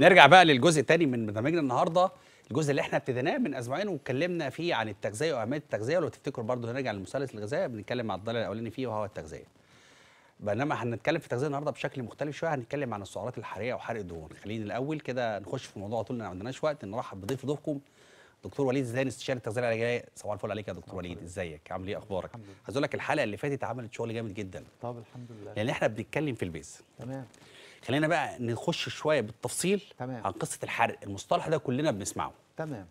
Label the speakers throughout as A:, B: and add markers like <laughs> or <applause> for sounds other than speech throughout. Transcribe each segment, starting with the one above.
A: نرجع بقى للجزء الثاني من برنامجنا النهارده الجزء اللي احنا ابتديناه من اسبوعين واتكلمنا فيه عن التغذيه واهميه التغذيه ولو تفتكروا برضه هنرجع للمثلث الغذائي بنتكلم عن الضلع الاولاني فيه وهو التغذيه بينما هنتكلم في التغذيه النهارده بشكل مختلف شويه هنتكلم عن السعرات الحراريه وحرق الدهون خلينا الاول كده نخش في الموضوع طول ما عندناش وقت نرحب بضيف ضيفكم دكتور وليد زيدان استشاري التغذيه العلاجيه صباح الفل عليك يا دكتور وليد ازيك عامل ايه اخبارك عايز اقول لك الحلقه اللي فاتت عملت شغل جامد جدا
B: طب الحمد لله لان احنا
A: بنتكلم في البيز تمام خلينا بقى نخش شويه بالتفصيل تمام. عن قصه الحرق المصطلح ده كلنا بنسمعه تمام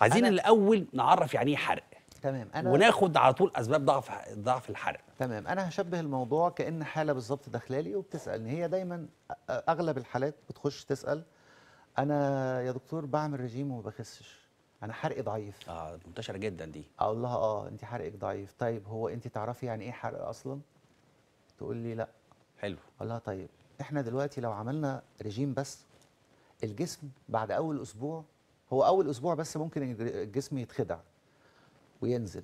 A: عايزين أنا... الاول
B: نعرف يعني ايه حرق تمام انا وناخد على طول اسباب ضعف ضعف الحرق تمام انا هشبه الموضوع كان حاله بالظبط داخلالي وبتسألني هي دايما اغلب الحالات بتخش تسال انا يا دكتور بعمل رجيم وما بخسش انا حرقي ضعيف اه منتشره جدا دي اقول آه، لها اه انت حرقك ضعيف طيب هو انت تعرفي يعني ايه حرق اصلا تقول لي لا حلو اقول لها طيب احنا دلوقتي لو عملنا ريجيم بس الجسم بعد اول اسبوع هو اول اسبوع بس ممكن الجسم يتخدع وينزل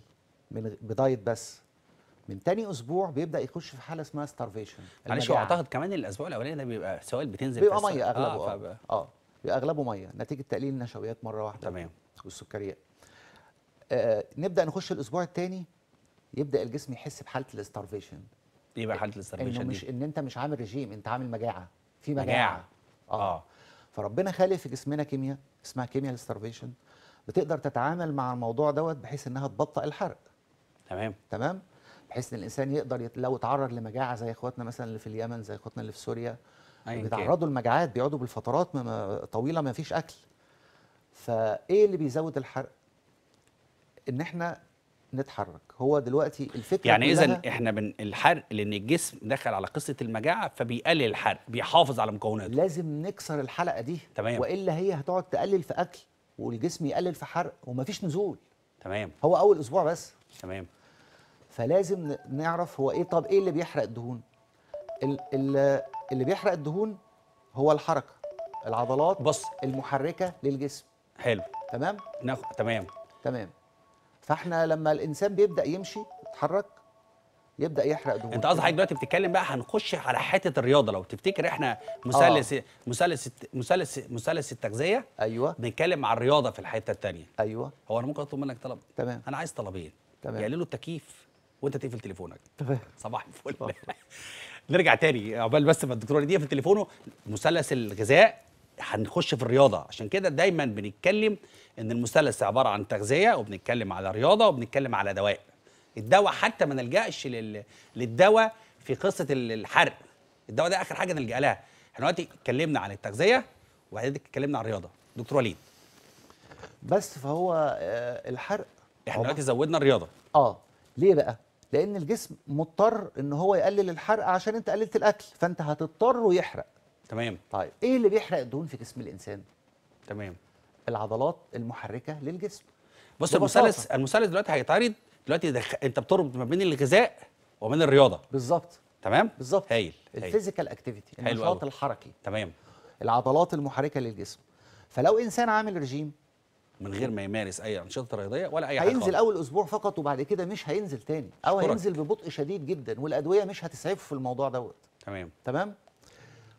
B: من بدايت بس من تاني اسبوع بيبدا يخش في حاله اسمها ستارفيشن معلش هو اعتقد كمان الاسبوع الاولاني ده بيبقى سوائل بتنزل بيبقى ميه اغلبه اه, آه, آه, بيبقى اغلبه ميه نتيجه تقليل النشويات مره واحده تمام والسكريات آه نبدا نخش الاسبوع الثاني يبدا الجسم يحس بحاله الاستارفيشن ايه بقى حاله الاسترميشن دي؟ مش ان انت مش عامل رجيم انت عامل مجاعه في مجاعه, مجاعة. آه. اه فربنا خالق في جسمنا كيمياء اسمها كيمياء الاستارفيشن بتقدر تتعامل مع الموضوع دوت بحيث انها تبطئ الحرق تمام تمام بحيث ان الانسان يقدر يت... لو اتعرض لمجاعه زي اخواتنا مثلا اللي في اليمن زي اخواتنا اللي في سوريا بيتعرضوا لمجاعات بيقعدوا بالفترات ما طويله ما فيش اكل فايه اللي بيزود الحرق ان احنا نتحرك هو دلوقتي الفكره يعني اذا احنا
A: من الحرق لان الجسم دخل على قصه المجاعه فبيقلل الحرق بيحافظ على مكوناته لازم نكسر
B: الحلقه دي تمام والا هي هتقعد تقلل في اكل والجسم يقلل في حرق ومفيش نزول تمام هو اول اسبوع بس تمام فلازم نعرف هو ايه طب ايه اللي بيحرق الدهون اللي بيحرق الدهون هو الحركه العضلات بص المحركه للجسم حلو تمام ناخد تمام تمام فاحنا لما الانسان بيبدا يمشي يتحرك يبدا يحرق دهون انت قصدك
A: حضرتك دلوقتي بتتكلم بقى هنخش على حته الرياضه لو تفتكر احنا مثلث آه. مثلث مثلث مثلث التغذيه ايوه بنتكلم على الرياضه في الحته الثانيه ايوه هو انا ممكن اطلب منك طلب تمام انا عايز طلبين تمام يقللوا يعني التكييف وانت تقفل تليفونك تمام صباح الفل نرجع تاني عقبال بس ما الدكتور دي في تليفونه مثلث الغذاء هنخش في الرياضه عشان كده دايما بنتكلم ان المثلث عباره عن تغذيه وبنتكلم على رياضه وبنتكلم على دواء الدواء حتى ما نلجاش لل... للدواء في قصه الحرق الدواء ده اخر حاجه نلجا لها احنا دلوقتي اتكلمنا عن التغذيه
B: وبعدين اتكلمنا عن الرياضه دكتور وليد بس فهو آه، الحرق احنا دلوقتي زودنا الرياضه اه ليه بقى لان الجسم مضطر ان هو يقلل الحرق عشان انت قللت الاكل فانت هتضطر يحرق تمام طيب ايه اللي بيحرق الدهون في جسم الانسان تمام العضلات المحركه للجسم بص
A: المثلث المثلث دلوقتي هيتعرض دلوقتي دخ... انت بتربط ما بين الغذاء بين الرياضه بالظبط تمام بالظبط هايل الفيزيكال اكتيفيتي النشاط الحركي تمام العضلات
B: المحركه للجسم فلو انسان عامل رجيم من غير ما يمارس
A: اي انشطه رياضيه ولا اي حاجه هينزل اول
B: اسبوع فقط وبعد كده مش هينزل تاني او شكرك. هينزل ببطء شديد جدا والادويه مش هتسعفه في الموضوع دوت تمام تمام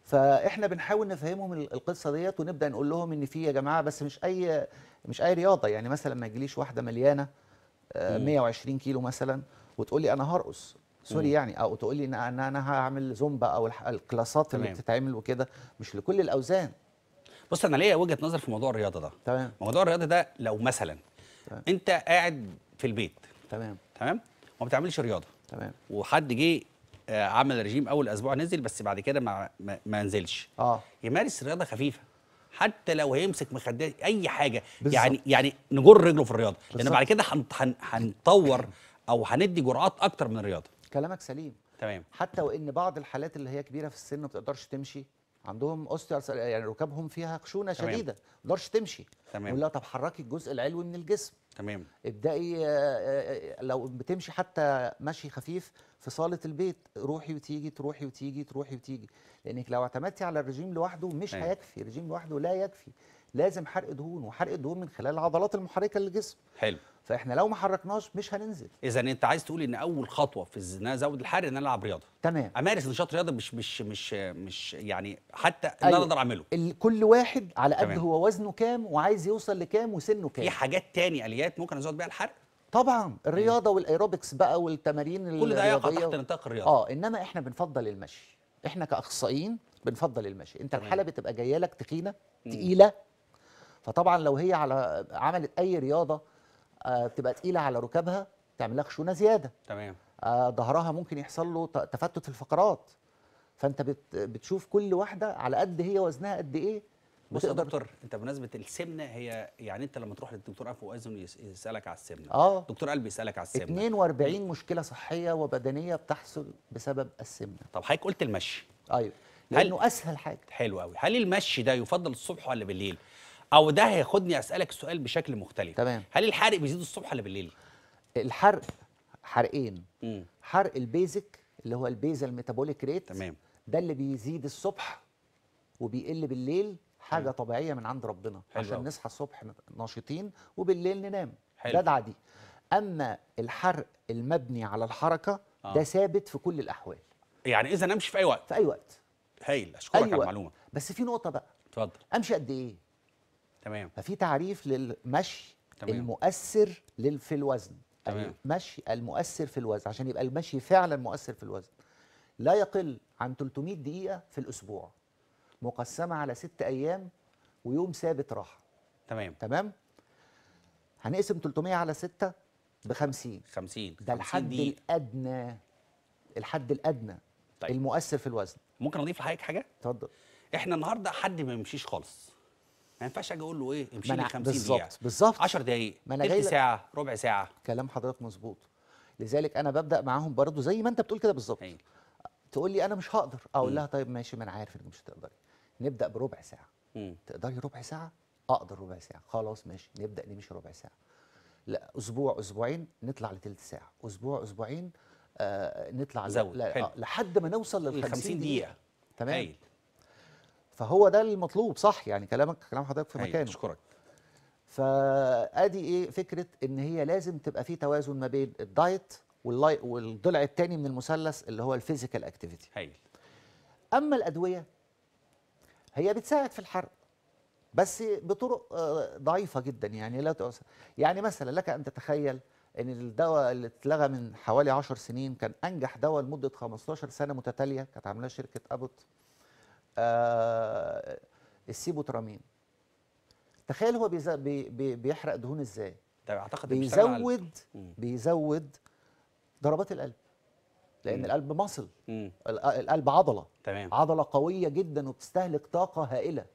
B: فاحنا بنحاول نفهمهم القصه ديت ونبدا نقول لهم ان في يا جماعه بس مش اي مش اي رياضه يعني مثلا ما تجيليش واحده مليانه 120 آه، كيلو مثلا وتقول لي انا هرقص سوري يعني او تقول لي ان انا هعمل زومبا او الكلاسات اللي بتتعمل وكده مش لكل الاوزان بص انا ليا وجهه نظر في موضوع الرياضه ده تمام
A: موضوع الرياضه ده لو مثلا تمام. انت قاعد في البيت تمام تمام وما بتعملش رياضه تمام وحد جه آه، عمل رجيم اول اسبوع نزل بس بعد كده ما ما نزلش اه يمارس رياضه خفيفه حتى لو هيمسك مخدات اي حاجه بالزبط. يعني يعني نجر رجله في الرياضه بالزبط. لان بعد كده
B: هنطور او هندي جرعات اكتر من الرياضه كلامك سليم تمام حتى وان بعض الحالات اللي هي كبيره في السن ما بتقدرش تمشي عندهم اوستيرس يعني ركابهم فيها خشونه تمام. شديده ما تقدرش تمشي تمام يقول لها طب حركي الجزء العلوي من الجسم تمام ابدأي آه، آه، آه، لو بتمشي حتى مشي خفيف في صاله البيت روحي وتيجي تروحي وتيجي تروحي وتيجي لانك لو اعتمدتي على الرجيم لوحده مش هيكفي الرجيم لوحده لا يكفي لازم حرق دهون وحرق الدهون من خلال العضلات المحركه للجسم حلو فاحنا لو ما حركناش مش هننزل
A: اذا انت عايز تقول ان اول خطوه في ان انا ازود الحرق ان انا العب رياضه تمام امارس نشاط رياضي مش مش مش مش يعني حتى ان أيوه. انا اقدر اعمله
B: كل واحد على قد هو وزنه كام وعايز يوصل لكام وسنه كام في
A: حاجات تاني اليات ممكن ازود بيها الحرق
B: طبعا الرياضه والايروبكس بقى والتمارين كل ده يقع تحت نطاق الرياضه اه انما احنا بنفضل المشي احنا كاخصائيين بنفضل المشي انت الحاله بتبقى جايه لك تخينه تقيله فطبعا لو هي على عملت اي رياضه بتبقى آه، تقيله على ركابها تعمل لها خشونه زياده تمام آه، ظهرها ممكن يحصل له تفتت الفقرات فانت بتشوف كل واحده على قد هي وزنها قد ايه بص يا دكتور
A: انت بمناسبه السمنه هي يعني انت لما تروح للدكتور انف واذن يسالك على السمنه اه دكتور قلب يسالك على السمنه 42
B: مشكله صحيه وبدنيه بتحصل بسبب السمنه طب حضرتك قلت المشي ايوه لانه هل... اسهل حاجه حلو قوي هل المشي ده
A: يفضل الصبح ولا بالليل او ده هياخدني اسالك السؤال بشكل مختلف تمام هل الحرق بيزيد
B: الصبح ولا بالليل الحرق حرقين مم. حرق البيزك اللي هو البيزل ميتابوليك ريت تمام ده اللي بيزيد الصبح وبيقل بالليل حاجه مم. طبيعيه من عند ربنا حلو عشان نصحى الصبح ناشطين وبالليل ننام حلو. ده دي اما الحرق المبني على الحركه آه. ده ثابت في كل الاحوال يعني اذا امشي في اي وقت في اي وقت هايل اشكرك أيوة. على المعلومه بس في نقطه بقى اتفضل امشي قد ايه تمام ففي تعريف للمشي تمام. المؤثر في الوزن تمام. المشي المؤثر في الوزن عشان يبقى المشي فعلا مؤثر في الوزن لا يقل عن 300 دقيقة في الأسبوع مقسمة على ست أيام ويوم ثابت راحة تمام تمام هنقسم 300 على 6 ب 50 50 ده الحد دي. الأدنى الحد الأدنى طيب. المؤثر في الوزن ممكن أضيف لحضرتك حاجة؟ اتفضل احنا النهارده حد ما يمشيش
A: خالص ما ينفعش اجي اقول له ايه امشي لي 50 دقيقه بالظبط 10 دقائق تلت ساعه
B: ربع ساعه كلام حضرتك مظبوط لذلك انا ببدا معاهم برضه زي ما انت بتقول كده بالظبط أيوة. تقول لي انا مش هقدر اقول لها طيب ماشي ما انا عارف انك مش هتقدري نبدا بربع ساعه مم. تقدري ربع ساعه اقدر ربع ساعه خلاص ماشي نبدا نمشي ربع ساعه لا اسبوع اسبوعين نطلع لتلت ساعه اسبوع اسبوعين آه نطلع زود لا حلو. آه، لحد ما نوصل لل 50 دقيقه تمام هيل. فهو ده المطلوب صح يعني كلامك كلام حضرتك في أيوة، مكانه اشكرك فادي ايه فكره ان هي لازم تبقى في توازن ما بين الدايت والضلع الثاني من المثلث اللي هو الفيزيكال اكتيفيتي هايل اما الادويه هي بتساعد في الحرق بس بطرق آه، ضعيفه جدا يعني لا تؤثر يعني مثلا لك ان تتخيل ان الدواء اللي اتلغى من حوالي 10 سنين كان انجح دواء لمده 15 سنه متتاليه كانت عاملاه شركه ابوت آه السيبوترامين تخيل هو بيز... بي... بي... بيحرق دهون ازاي ده اعتقد بيزود بيزود ضربات القلب لان مم. القلب مصل مم. القلب عضله تمام. عضله قويه جدا وبتستهلك طاقه هائله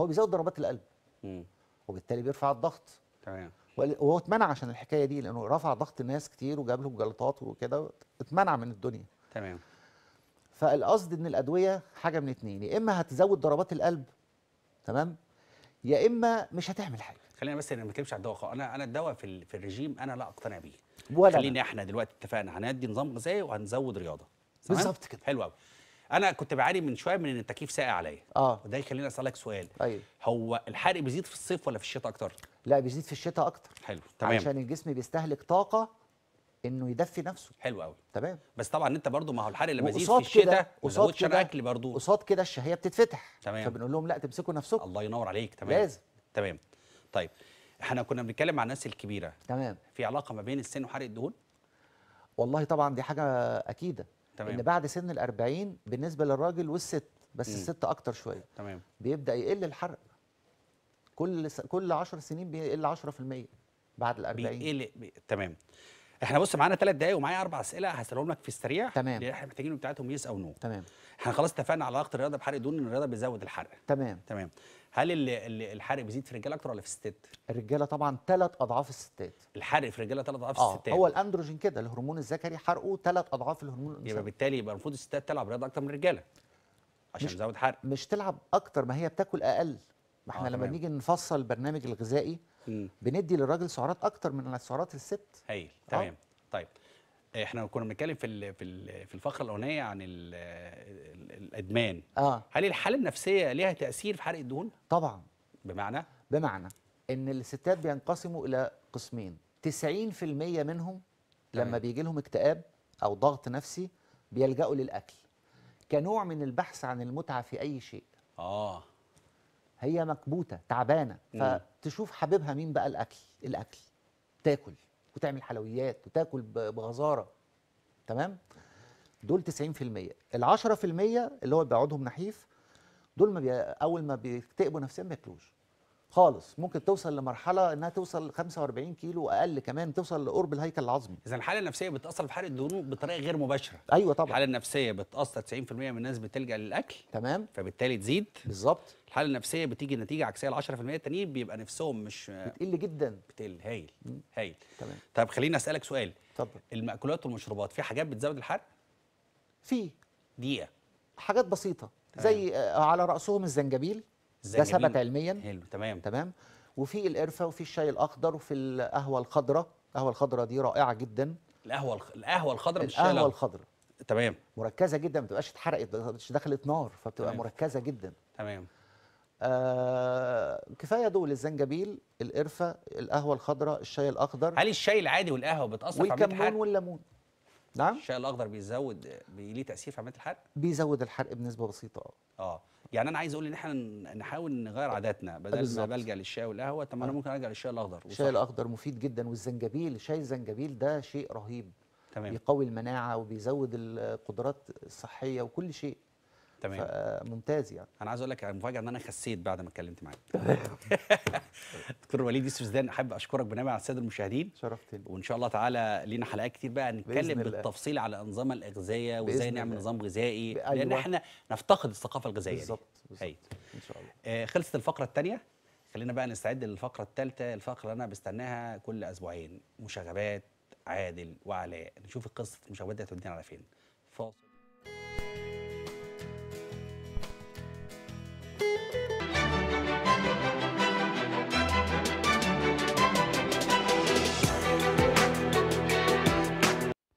B: هو بيزود ضربات القلب مم. وبالتالي بيرفع الضغط تمام وهو اتمنع عشان الحكايه دي لانه رفع ضغط ناس كتير وجاب لهم جلطات وكده اتمنع من الدنيا تمام فالقصد ان الادويه حاجه من اتنين يا اما هتزود ضربات القلب تمام يا اما مش هتعمل حاجه
A: خلينا بس ما نتكلمش على الدواء انا انا الدواء في في الرجيم انا لا اقتنع بيه ولا خلينا احنا دلوقتي اتفقنا هندي نظام غذائي وهنزود رياضه بالظبط كده حلو قوي انا كنت بعاني من شويه من ان التكييف ساقع عليا اه وده يخليني اسالك سؤال
B: ايوه هو الحرق بيزيد في الصيف ولا في الشتاء اكتر لا بيزيد في الشتاء اكتر حلو تمام عشان الجسم بيستهلك طاقه انه يدفي نفسه حلو قوي تمام بس طبعا انت برضو ما هو الحرق لما يزيد في الشتاء قصاد كده اكل برضو قصاد كده الشهيه بتتفتح تمام فبنقول لهم لا تمسكوا نفسكم
A: الله ينور عليك تمام لازم تمام طيب احنا كنا بنتكلم مع الناس الكبيره تمام في علاقه ما بين السن وحرق الدهون
B: والله طبعا دي حاجه اكيده تمام. ان بعد سن ال40 بالنسبه للراجل والست بس مم. الست اكتر شويه تمام بيبدا يقل الحرق كل س... كل 10 سنين بيقل 10% بعد ال40 بيقل بي... تمام احنا بص معانا ثلاث دقايق ومعايا اربع اسئله هسالهم لك في السريع تمام اللي احنا محتاجين
A: بتاعتهم يس او نو تمام احنا خلاص اتفقنا على علاقه الرياضه بحرق دون ان الرياضه بتزود الحرق تمام تمام هل الحرق بيزيد في الرجاله اكتر ولا في الستات؟ الرجاله طبعا ثلاث اضعاف الستات الحرق في الرجاله ثلاث اضعاف آه. الستات هو
B: الاندروجين كده الهرمون الذكري حرقه ثلاث اضعاف الهرمون الانثوي يبقى بالتالي يبقى المفروض الستات تلعب رياضه اكتر من الرجاله عشان تزود حرق مش تلعب اكتر ما هي بتاكل اقل ما احنا آه لما بنيجي نفصل البرنامج الغذائي م. بندي للراجل سعرات اكتر من سعرات الست
A: هايل آه. تمام آه. طيب احنا كنا بنتكلم في في في الفقره الاولانيه
B: عن الـ الـ
A: الادمان
B: آه. هل الحاله النفسيه ليها تاثير في حرق الدهون طبعا بمعنى بمعنى ان الستات بينقسموا الى قسمين 90% منهم لما طيب. بيجي لهم اكتئاب او ضغط نفسي بيلجأوا للاكل كنوع من البحث عن المتعه في اي شيء اه هي مكبوته تعبانه فتشوف حبيبها مين بقى الاكل الاكل تاكل وتعمل حلويات وتاكل بغزاره تمام دول 90% ال 10% اللي هو بيقعدهم نحيف دول ما بي... اول ما بيكتئبوا نفسيا ما بياكلوش خالص ممكن توصل لمرحله انها توصل 45 كيلو اقل كمان توصل لقرب الهيكل العظمي اذا
A: الحاله النفسيه بتاثر في حرق الدهون بطريقه غير مباشره ايوه طبعا الحاله النفسيه بتاثر 90% من الناس بتلجا للاكل تمام فبالتالي تزيد بالظبط الحاله النفسيه بتيجي نتيجه عكسيه ل 10% التانيين بيبقى نفسهم مش بتقل جدا بتقل هايل هايل تمام طب خليني اسالك سؤال اتفضل المأكولات والمشروبات في حاجات بتزود الحرق في دقيقه
B: حاجات بسيطه زي آه، على راسهم الزنجبيل ده ثبت علميا حلو تمام تمام وفي القرفه وفي الشاي الاخضر وفي القهوه الخضراء القهوه الخضراء دي رائعه جدا
A: القهوه الخ... القهوه الخضراء مش القهوه الخضراء
B: تمام مركزه جدا ما بتبقاش اتحرقت ما دخلت نار فبتبقى تمام. مركزه جدا تمام آه كفايه دول الزنجبيل القرفه القهوه الخضراء الشاي الاخضر هل الشاي العادي والقهوه بتاثر في عمليه الحرق والليمون نعم الشاي
A: الاخضر بيزود بيليه ليه تاثير في عمليه
B: الحرق بيزود الحرق بنسبه بسيطه اه
A: اه يعني انا عايز اقول ان احنا نحاول نغير عاداتنا بدل ما بلجا للشاي والقهوه طب انا آه. ممكن ارجع للشاي الاخضر الشاي الاخضر
B: مفيد جدا والزنجبيل شاي الزنجبيل ده شيء رهيب تمام. بيقوي المناعه وبيزود القدرات الصحيه وكل شيء تمام ممتاز يعني
A: انا عايز اقول لك المفاجاه ان انا خسيت بعد ما اتكلمت معاك <laughs> دكتور وليد يوسف زيدان احب اشكرك بنبع على الساده المشاهدين شرفتني وان شاء الله تعالى لينا حلقات كتير بقى نتكلم بالتفصيل على انظمة الاغذيه وازاي نعمل نظام غذائي لان احنا نفتقد الثقافه الغذائيه بالظبط ان شاء الله آه خلصت الفقره الثانيه خلينا بقى نستعد للفقره الثالثه الفقره اللي انا بستناها كل اسبوعين مشاغبات عادل وعلاء نشوف قصه المشاغبات دي هتودينا على فين فاصل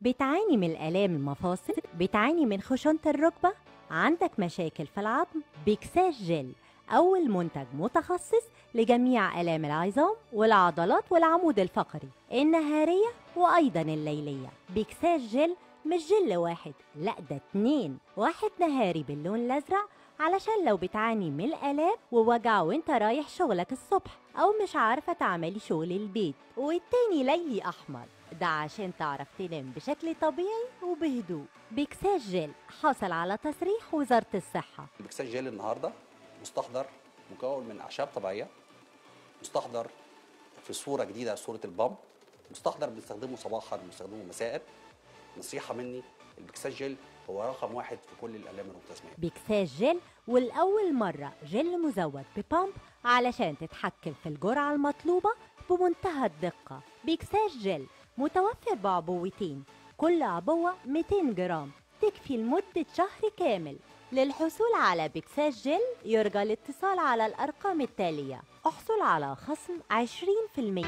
C: بتعاني من الآلام المفاصل بتعاني من خشونة الركبة عندك مشاكل في العظم بيكساس جل أول منتج متخصص لجميع آلام العظام والعضلات والعمود الفقري النهارية وأيضا الليلية بيكساس جل مش جل واحد لا ده اتنين واحد نهاري باللون الأزرق علشان لو بتعاني من الآلام ووجع وانت رايح شغلك الصبح أو مش عارفة تعملي شغل البيت والتاني ليلي أحمر ده عشان تعرف تنام بشكل طبيعي وبهدوء بكساج جل حصل على تصريح وزارة الصحة
A: بكساج جل النهاردة مستحضر مكون من أعشاب طبيعية مستحضر في صورة جديدة صورة البامب مستحضر بنستخدمه صباحا بنستخدمه مساء نصيحة مني البكساج هو رقم واحد في كل الالام المتسميه
C: بكساج جل ولاول مره جل مزود ببامب علشان تتحكم في الجرعه المطلوبه بمنتهى الدقه بكساج جل متوفر بعبوتين كل عبوه 200 جرام تكفي لمده شهر كامل للحصول على بكساج جل يرجى الاتصال على الأرقام التالية احصل على خصم 20%